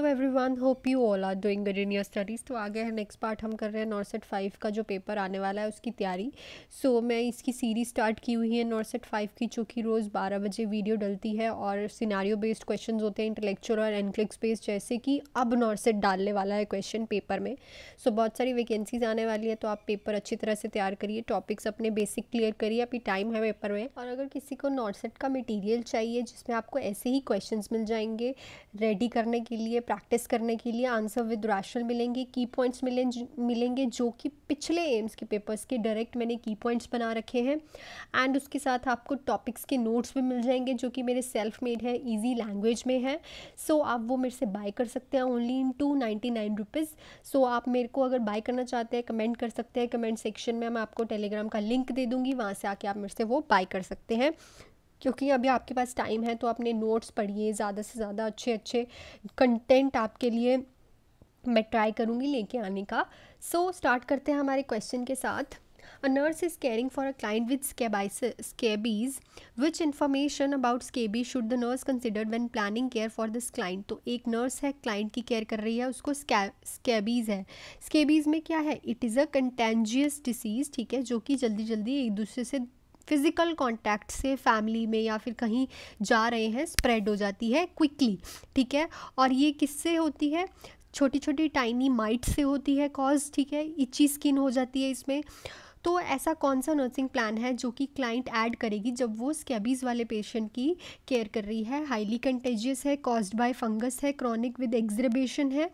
Hello everyone hope you all are doing good in your studies तो आगे है next part हम कर रहे हैं नॉर्सेट फाइव का जो पेपर आने वाला है उसकी तैयारी सो so, मैं इसकी सीरीज़ स्टार्ट की हुई है नॉर्सेट फाइव की चूँकि रोज़ बारह बजे वीडियो डलती है और सिनारियो बेस्ड क्वेश्चन होते हैं इंटलेक्चुअल और एनक्लिक्स बेस्ड जैसे कि अब नॉर्सेट डालने वाला है क्वेश्चन पेपर में सो so, बहुत सारी वैकेंसीज आने वाली है तो आप पेपर अच्छी तरह से तैयार करिए टॉपिक्स अपने बेसिक क्लियर करिए अभी टाइम है पेपर में और अगर किसी को नॉर्सेट का मटीरियल चाहिए जिसमें आपको ऐसे ही क्वेश्चन मिल जाएंगे रेडी करने के लिए प्रैक्टिस करने के लिए आंसर विद रैशनल मिलेंगे की पॉइंट्स मिलेंगे मिलेंगे जो कि पिछले एम्स के पेपर्स के डायरेक्ट मैंने की पॉइंट्स बना रखे हैं एंड उसके साथ आपको टॉपिक्स के नोट्स भी मिल जाएंगे जो कि मेरे सेल्फ मेड है ईजी लैंग्वेज में है सो so, आप वो मेरे से बाय कर सकते हैं only in two ninety nine rupees so आप मेरे को अगर बाय करना चाहते हैं कमेंट कर सकते हैं कमेंट सेक्शन में मैं आपको टेलीग्राम का लिंक दे दूँगी वहाँ से आके आप मेरे से वो बाय कर सकते हैं क्योंकि अभी आपके पास टाइम है तो अपने नोट्स पढ़िए ज़्यादा से ज़्यादा अच्छे अच्छे कंटेंट आपके लिए मैं ट्राई करूँगी लेके आने का सो so, स्टार्ट करते हैं हमारे क्वेश्चन के साथ a nurse is caring for a client with scabies scabies which information about scabies should the nurse consider when planning care for this client तो एक नर्स है क्लाइंट की केयर कर रही है उसको स्केबीज़ है स्केबीज़ में क्या है it is a contagious disease ठीक है जो कि जल्दी जल्दी एक दूसरे से फिज़िकल कांटेक्ट से फैमिली में या फिर कहीं जा रहे हैं स्प्रेड हो जाती है क्विकली ठीक है और ये किससे होती है छोटी छोटी टाइनी माइट से होती है कॉज ठीक है इची स्किन हो जाती है इसमें तो ऐसा कौन सा नर्सिंग प्लान है जो कि क्लाइंट ऐड करेगी जब वो स्कैबीज़ वाले पेशेंट की केयर कर रही है हाईली कंटेजियस है कॉज्ड बाय फंगस है क्रॉनिक विद एग्जरबेशन है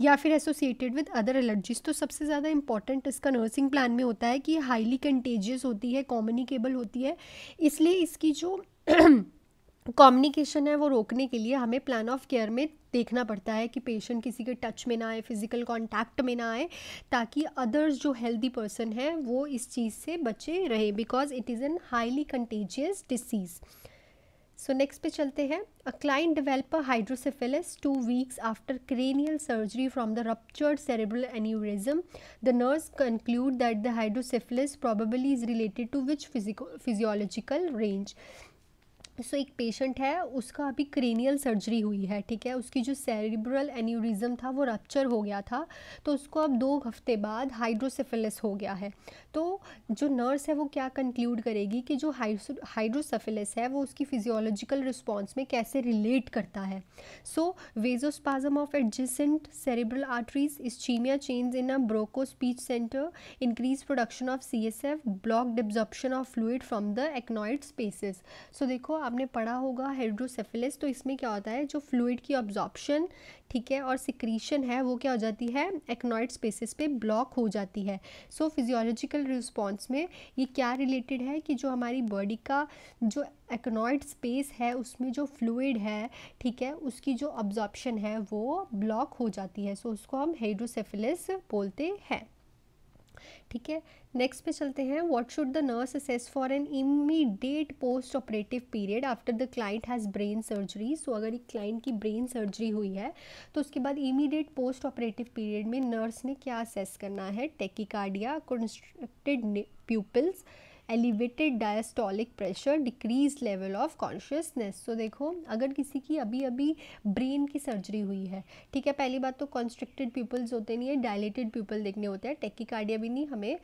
या फिर एसोसिएटेड विद अदर एलर्जीज तो सबसे ज़्यादा इंपॉर्टेंट इसका नर्सिंग प्लान में होता है कि हाईली कंटेजियस होती है कॉम्युनिकेबल होती है इसलिए इसकी जो कॉम्युनिकेशन है वो रोकने के लिए हमें प्लान ऑफ केयर में देखना पड़ता है कि पेशेंट किसी के टच में ना आए फिजिकल कांटेक्ट में ना आए ताकि अदर्स जो हेल्दी पर्सन है वो इस चीज़ से बचे रहे because it is an highly contagious disease so next पे चलते हैं a client develop hydrocephalus two weeks after cranial surgery from the ruptured cerebral aneurysm the nurse conclude that the hydrocephalus probably is related to which physiological range so so, एक patient है उसका अभी cranial surgery हुई है ठीक है उसकी जो सेरिब्रल एन्यूरिज्म था वो रप्चर हो गया था तो उसको अब दो हफ्ते बाद हाइड्रोसेफिलिस हो गया है तो जो नर्स है वो क्या कंक्लूड करेगी कि जो हाइड्रोसेफिलिस है वो उसकी फिजियोलॉजिकल रिस्पॉन्स में कैसे रिलेट करता है so vasospasm of adjacent cerebral arteries ischaemia change in a Broca speech centre increase production of C S F block absorption of fluid from the arachnoid spaces so देखो आपने पढ़ा होगा हाइड्रोसेफिलिस तो इसमें क्या होता है जो फ्लूड की ऑब्जॉर्प्शन ठीक है और सिक्रीशन है वो क्या हो जाती है एक्नॉइड स्पेसिस पे ब्लॉक हो जाती है सो फिजियोलॉजिकल रिस्पॉन्स में ये क्या रिलेटेड है कि जो हमारी बॉडी का जो एक्नॉइड स्पेस है उसमें जो फ्लूड है ठीक है उसकी जो ऑब्जॉर्प्शन है वो ब्लॉक हो जाती है सो so, उसको हम हाइड्रोसेफिलिस बोलते हैं ठीक है नेक्स्ट पे चलते हैं what should the nurse assess for an immediate post operative period after the client has brain surgery so अगर एक क्लाइंट की ब्रेन सर्जरी हुई है तो उसके बाद इमीडिएट पोस्ट ऑपरेटिव पीरियड में नर्स ने क्या असेस करना है tachycardia constricted pupils elevated diastolic pressure decrease level of consciousness तो देखो अगर किसी की अभी अभी ब्रेन की सर्जरी हुई है ठीक है पहली बात तो कॉन्स्ट्रिक्टेड पीपल्स होते नहीं है डायलेटेड पीपल देखने होते हैं टेक्की भी नहीं हमें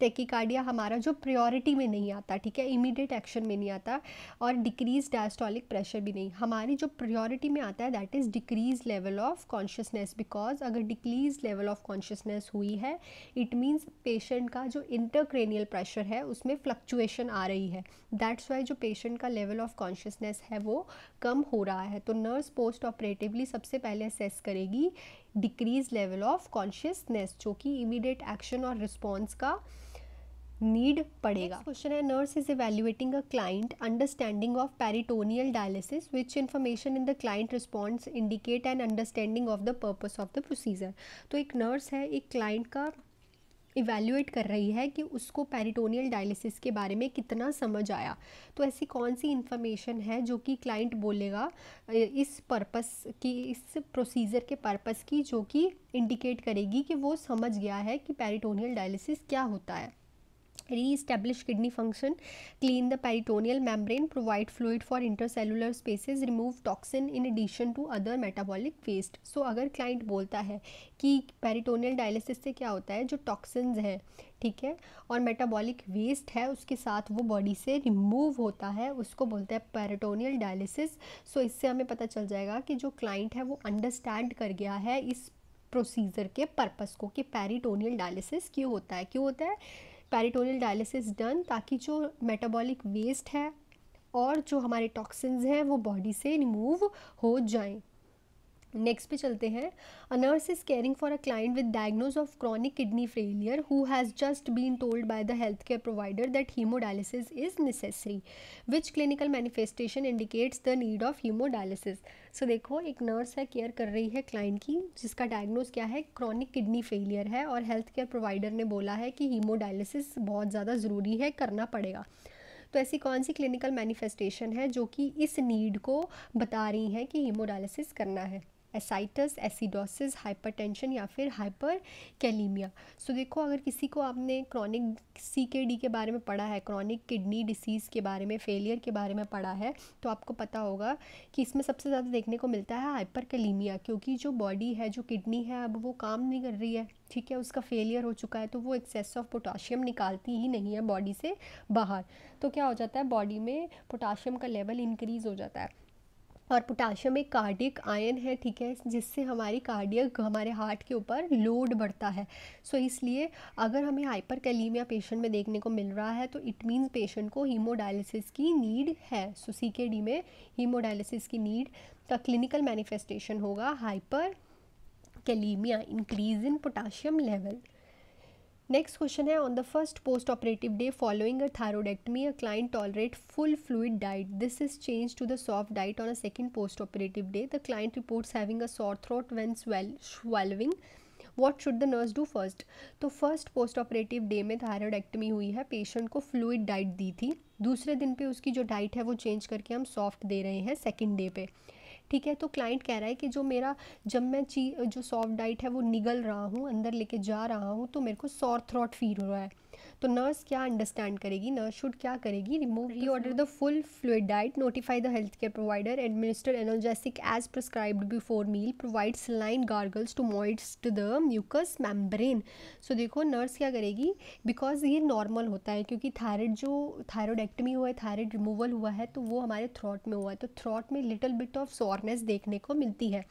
टेकिकार्डिया हमारा जो प्रायोरिटी में नहीं आता ठीक है इमीडिएट एक्शन में नहीं आता और डिक्रीज डायस्टोलिक प्रेशर भी नहीं हमारी जो प्रायोरिटी में आता है that is decrease level of consciousness because अगर डिक्रीज लेवल ऑफ कॉन्शियसनेस हुई है इट मीन्स पेशेंट का जो इंटरक्रेनियल प्रेशर है उसमें फ्लक्चुएशन आ रही है दैट्स वाई जो पेशेंट का लेवल ऑफ कॉन्शियसनेस है वो कम हो रहा है तो नर्स पोस्ट ऑपरेटिवली सबसे पहले असेस करेगी डिक्रीज लेवल ऑफ कॉन्शियसनेस जो कि इमीडिएट एक्शन और रिस्पॉन्स का नीड पड़ेगा क्वेश्चन है nurse is evaluating a client understanding of peritoneal dialysis which information in the client response indicate and understanding of the purpose of the procedure तो एक nurse है एक क्लाइंट का evaluate कर रही है कि उसको पेरिटोनियल डायलिसिस के बारे में कितना समझ आया तो ऐसी कौन सी इन्फॉर्मेशन है जो कि क्लाइंट बोलेगा इस पर्पस की इस प्रोसीजर के पर्पस की जो कि इंडिकेट करेगी कि वो समझ गया है कि पेरिटोनियल डायलिसिस क्या होता है reestablish kidney function clean the peritoneal membrane provide fluid for intercellular spaces remove toxin in addition to other metabolic waste so अगर क्लाइंट बोलता है कि पेरिटोनियल डायलिसिस से क्या होता है जो टॉक्सिन हैं ठीक है और मेटाबॉलिक वेस्ट है उसके साथ वो बॉडी से रिमूव होता है उसको बोलते हैं पेरिटोनियल डायलिसिस सो इससे हमें पता चल जाएगा कि जो क्लाइंट है वो अंडरस्टैंड कर गया है इस प्रोसीजर के पर्पस को कि पेरिटोनियल डायलिसिस क्यों होता है क्यों होता है पेरिटोनियल डायलिसिस डन ताकि जो मेटाबॉलिक वेस्ट है और जो हमारे टॉक्सिन्स हैं वो बॉडी से रिमूव हो जाएं नेक्स्ट पे चलते हैं a nurse is caring for a client with diagnose of chronic kidney failure who has just been told by the health care provider that haemodialysis is necessary which clinical manifestation indicates the need of haemodialysis so देखो एक nurse है care कर रही है client की जिसका diagnose क्या है क्रॉनिक किडनी फेलियर है और हेल्थ केयर प्रोवाइडर ने बोला है कि हीमोडायलिसिस बहुत ज़्यादा ज़रूरी है करना पड़ेगा तो ऐसी कौन सी क्लिनिकल मैनिफेस्टेशन है जो कि इस नीड को बता रही हैं कि हीमोडायलिसिस करना है एसाइटस एसिडोसिस हाइपरटेंशन या फिर हाइपर कैलीमिया सो देखो अगर किसी को आपने क्रॉनिक सी के डी के बारे में पढ़ा है क्रॉनिक किडनी डिसीज़ के बारे में फेलियर के बारे में पढ़ा है तो आपको पता होगा कि इसमें सबसे ज़्यादा देखने को मिलता है हाइपर कैलीमिया क्योंकि जो बॉडी है जो किडनी है अब वो काम नहीं कर रही है ठीक है उसका फेलियर हो चुका है तो वो एक्सेस ऑफ पोटाशियम निकालती ही नहीं है बॉडी से बाहर तो क्या हो जाता है बॉडी में पोटाशियम का लेवल इंक्रीज़ हो जाता है और पोटाशियम एक कार्डियक आयन है ठीक है जिससे हमारी कार्डियक हमारे हार्ट के ऊपर लोड बढ़ता है सो so, इसलिए अगर हमें हाइपर कैलीमिया पेशेंट में देखने को मिल रहा है तो इट मीन्स पेशेंट को हीमोडायलिसिस की नीड है सो सी के डी में हीमोडायलिसिस की नीड का क्लिनिकल मैनिफेस्टेशन होगा hyperkalaemia increase in potassium level next question है on the first post operative day following a thyroidectomy a client tolerate full fluid diet this is change to the soft diet on a second post operative day the client reports having a sore throat when swell swallowing what should the nurse do first तो first post operative day में thyroidectomy हुई है patient को fluid diet दी थी दूसरे दिन पे उसकी जो डाइट है वो चेंज करके हम सॉफ्ट दे रहे हैं सेकेंड डे पे ठीक है तो क्लाइंट कह रहा है कि जो मेरा जब मैं ची जो सॉफ्ट डाइट है वो निगल रहा हूँ अंदर लेके जा रहा हूँ तो मेरे को सॉर थ्रॉट फील हो रहा है तो नर्स क्या अंडरस्टैंड करेगी नर्स शुड क्या करेगी remove reorder the full fluid diet notify the health care provider administer analgesic as prescribed before meal provide saline gargles to मॉइड्स to the mucous membrane so देखो nurse क्या करेगी because ये normal होता है क्योंकि थायराइड जो थायरोडेक्टमी हुआ है थायराइड रिमूवल हुआ है तो वो हमारे थ्रॉट में हुआ है तो थ्रॉट में लिटल बिट ऑफ सॉरनेस देखने को मिलती है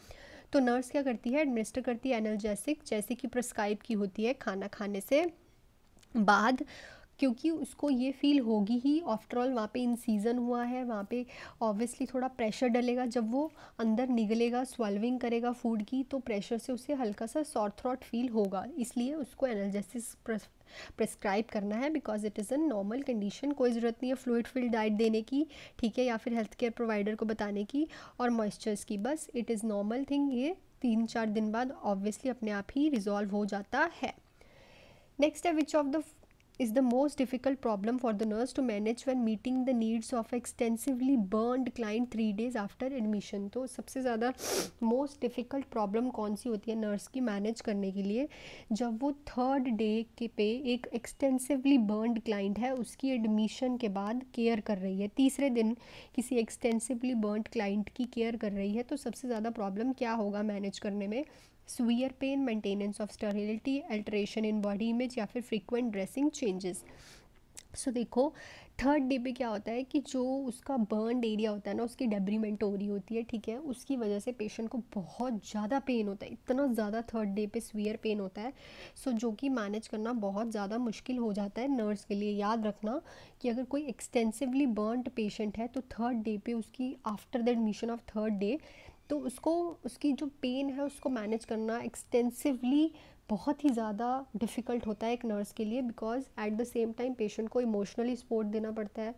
तो नर्स क्या करती है एडमिनिस्टर करती है एनर्जेसिक जैसे कि प्रिस्क्राइब की होती है खाना खाने से बाद क्योंकि उसको ये फील होगी ही आफ्टर ऑल वहाँ पे इन सीज़न हुआ है वहाँ पे ऑब्वियसली थोड़ा प्रेशर डलेगा जब वो अंदर निगलेगा स्वेल्विंग करेगा फूड की तो प्रेशर से उसे हल्का सा सॉर थ्रॉट फील होगा इसलिए उसको एनर्जेसिस प्रिस्क्राइब करना है because it is a normal condition कोई ज़रूरत नहीं है फ्लूड फिल्ड डाइट देने की ठीक है या फिर हेल्थ केयर प्रोवाइडर को बताने की और मॉइस्चर्स की बस इट इज़ नॉर्मल थिंग ये तीन चार दिन बाद ऑब्वियसली अपने आप ही रिजॉल्व हो जाता है नेक्स्ट है which of the is the most difficult problem for the nurse to manage when meeting the needs of extensively burned client three days after admission तो सबसे ज़्यादा मोस्ट डिफिकल्ट प्रॉब्लम कौन सी होती है नर्स की मैनेज करने के लिए जब वो थर्ड डे के पे एक एक्सटेंसिवली बर्नड क्लाइंट है उसकी एडमिशन के बाद केयर कर रही है तीसरे दिन किसी एक्सटेंसिवली बर्नड क्लाइंट की केयर कर रही है तो सबसे ज़्यादा प्रॉब्लम क्या होगा मैनेज करने में severe pain maintenance of sterility alteration in body image या फिर फ्रीक्वेंट ड्रेसिंग चेंजेस सो देखो थर्ड डे पे क्या होता है कि जो उसका बर्न एरिया होता है ना उसकी डेब्रीमेंट हो रही होती है ठीक है उसकी वजह से पेशेंट को बहुत ज़्यादा पेन होता है इतना ज़्यादा थर्ड डे पे स्वियर पेन होता है सो जो कि मैनेज करना बहुत ज़्यादा मुश्किल हो जाता है नर्स के लिए याद रखना कि अगर कोई एक्सटेंसिवली बर्नड पेशेंट है तो थर्ड डे पे उसकी after the admission of third day तो उसको उसकी जो पेन है उसको मैनेज करना एक्सटेंसिवली बहुत ही ज़्यादा डिफ़िकल्ट होता है एक नर्स के लिए because at the same time patient को इमोशनली सपोर्ट देना पड़ता है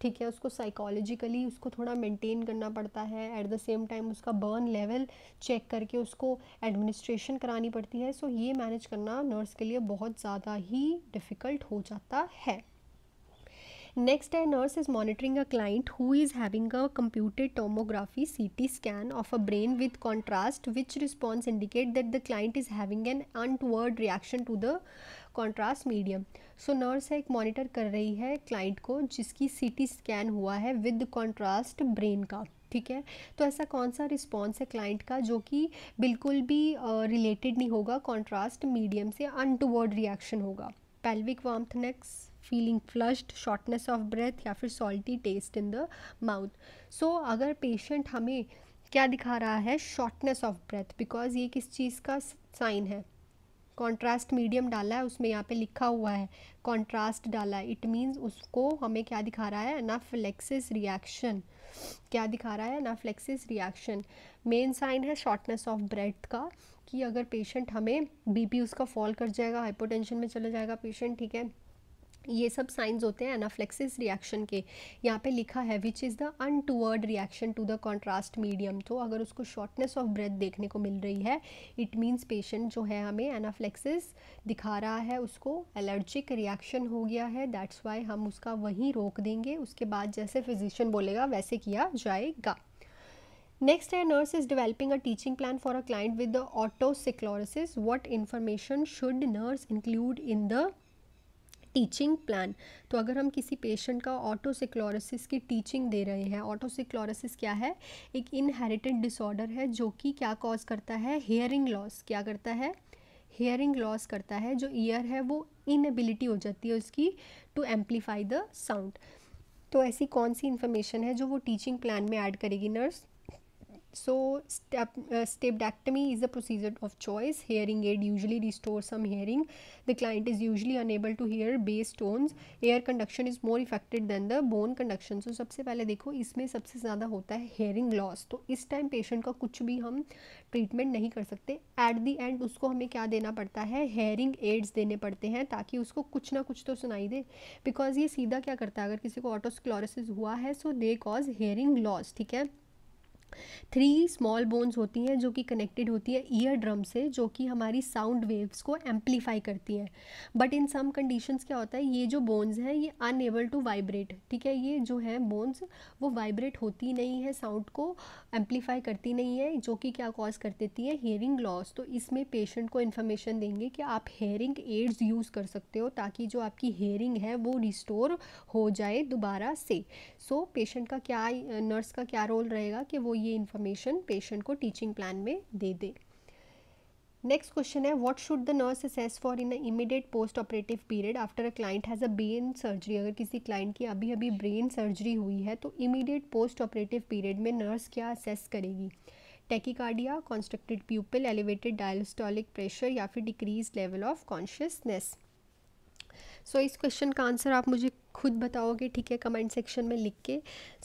ठीक है उसको साइकोलॉजिकली उसको थोड़ा मेंटेन करना पड़ता है एट द सेम टाइम उसका बर्न लेवल चेक करके उसको एडमिनिस्ट्रेशन करानी पड़ती है सो so ये मैनेज करना नर्स के लिए बहुत ज़्यादा ही डिफ़िकल्ट हो जाता है नेक्स्ट है nurse is monitoring a client who is having a computed tomography C T scan of a brain with contrast which response indicate that the client is having an untoward reaction to the contrast medium so nurse एक monitor कर रही है client को जिसकी सी T scan हुआ है with contrast brain का ठीक है तो ऐसा कौन सा रिस्पॉन्स है क्लाइंट का जो कि बिल्कुल भी रिलेटेड uh, नहीं होगा कॉन्ट्रास्ट मीडियम से अनटूवर्ड रिएक्शन होगा pelvic warmth next feeling flushed shortness of breath या फिर salty taste in the mouth so अगर पेशेंट हमें क्या दिखा रहा है शॉर्टनेस ऑफ ब्रेथ बिकॉज ये किस चीज़ का साइन है कॉन्ट्रास्ट मीडियम डाला है उसमें यहाँ पे लिखा हुआ है कॉन्ट्रास्ट डाला है इट मीन्स उसको हमें क्या दिखा रहा है फ्लेक्सिस रिएक्शन क्या दिखा रहा है फ्लेक्सिस रिएक्शन मेन साइन है शॉर्टनेस ऑफ ब्रेथ का कि अगर पेशेंट हमें बीपी उसका फॉल कर जाएगा हाइपोटेंशन में चला जाएगा पेशेंट ठीक है ये सब साइंस होते हैं एनाफ्लेक्सिस रिएक्शन के यहाँ पे लिखा है which is the untoward reaction to the contrast medium तो अगर उसको शॉर्टनेस ऑफ ब्रेथ देखने को मिल रही है इट मीन्स पेशेंट जो है हमें एनाफ्लेक्सिस दिखा रहा है उसको एलर्जिक रिएक्शन हो गया है दैट्स वाई हम उसका वहीं रोक देंगे उसके बाद जैसे फिजिशियन बोलेगा वैसे किया जाएगा नेक्स्ट है nurse is developing a teaching plan for a client with the otosclerosis what information should nurse include in the teaching plan तो अगर हम किसी पेशेंट का ऑटोसिक्लोरोसिस की टीचिंग दे रहे हैं ऑटोसिक्लोरोसिस क्या है एक इनहेरिटेड डिसऑर्डर है जो कि क्या कॉज करता है हेयरिंग लॉस क्या करता है हेयरिंग लॉस करता है जो ईयर है वो इनएबिलिटी हो जाती है उसकी टू एम्पलीफाई द साउंड तो ऐसी कौन सी इन्फॉर्मेशन है जो वो टीचिंग प्लान में ऐड करेगी nurse So step, uh, stapedectomy is a procedure of choice. Hearing aid usually restores some hearing. The client is usually unable to hear bass tones. Air conduction is more affected than the bone conduction. So sabse pehle dekho isme sabse zyada hota hai hearing loss. to is time patient ka kuch bhi hum treatment nahi kar sakte At the end usko hame kya dena padta hai hearing aids dene padte hain taki usko kuch na kuch to sunai de because ye seedha kya karta hai agar kisi ko otosclerosis hua hai so they cause hearing loss theek hai three small bones होती हैं जो कि connected होती है ear drum से जो कि हमारी साउंड वेव्स को एम्पलीफाई करती हैं बट इन सम कंडीशंस क्या होता है ये जो बोन्स हैं ये अनएबल टू वाइब्रेट ठीक है ये जो है बोन्स वो वाइब्रेट होती नहीं है साउंड को एम्पलीफाई करती नहीं है जो कि क्या कॉज कर देती है हेयरिंग लॉस तो इसमें पेशेंट को इन्फॉर्मेशन देंगे कि आप हेयरिंग एड्स यूज़ कर सकते हो ताकि जो आपकी हेयरिंग है वो रिस्टोर हो जाए दोबारा से सो so, पेशेंट का क्या नर्स का क्या रोल रहेगा कि वो ये इन्फॉर्मेशन पेशेंट को टीचिंग प्लान में दे दे नेक्स्ट क्वेश्चन है what should the nurse assess for in immediate post operative period after a client has a brain surgery अगर किसी क्लाइंट की अभी अभी ब्रेन सर्जरी हुई है तो इमीडिएट पोस्ट ऑपरेटिव पीरियड में नर्स क्या असेस करेगी tachycardia constricted pupil elevated diastolic pressure या फिर decrease level of consciousness so इस क्वेश्चन का आंसर आप मुझे खुद बताओगे ठीक है कमेंट सेक्शन में लिख के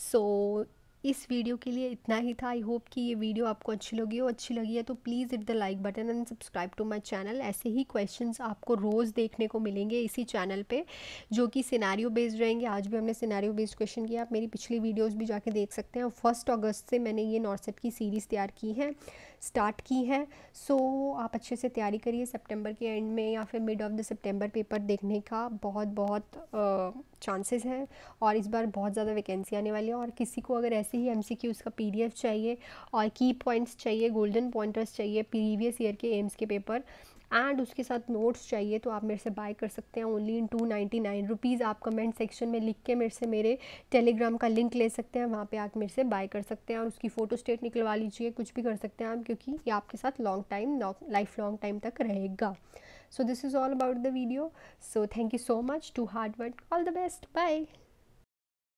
सो so, इस वीडियो के लिए इतना ही था आई होप कि ये वीडियो आपको अच्छी लगी हो अच्छी लगी है तो please hit the like button and subscribe to my channel ऐसे ही क्वेश्चन आपको रोज़ देखने को मिलेंगे इसी चैनल पर जो कि सिनारियो बेस्ड रहेंगे आज भी हमने सिनारियो बेस्ड क्वेश्चन किया आप मेरी पिछली वीडियोज़ भी जाके देख सकते हैं फर्स्ट अगस्त से मैंने ये नॉर्सेट की सीरीज़ तैयार की है स्टार्ट की है सो so, आप अच्छे से तैयारी करिए सेप्टेम्बर के एंड में या फिर mid of the September paper देखने का बहुत बहुत चांसेस हैं और इस बार बहुत ज़्यादा वैकेंसी आने वाली है और किसी को अगर ऐसे से ही एम का पी चाहिए और की पॉइंट्स चाहिए गोल्डन पॉइंटर्स चाहिए प्रीवियस ईयर के एम्स के पेपर एंड उसके साथ नोट्स चाहिए तो आप मेरे से बाय कर सकते हैं only in two ninety nine rupees आप कमेंट सेक्शन में लिख के मेरे से मेरे टेलीग्राम का लिंक ले सकते हैं वहाँ पे आप मेरे से बाय कर सकते हैं और उसकी फ़ोटो स्टेट निकलवा लीजिए कुछ भी कर सकते हैं आप क्योंकि ये आपके साथ long time life long time तक रहेगा so this is all about the video so thank you so much to hard work all the best bye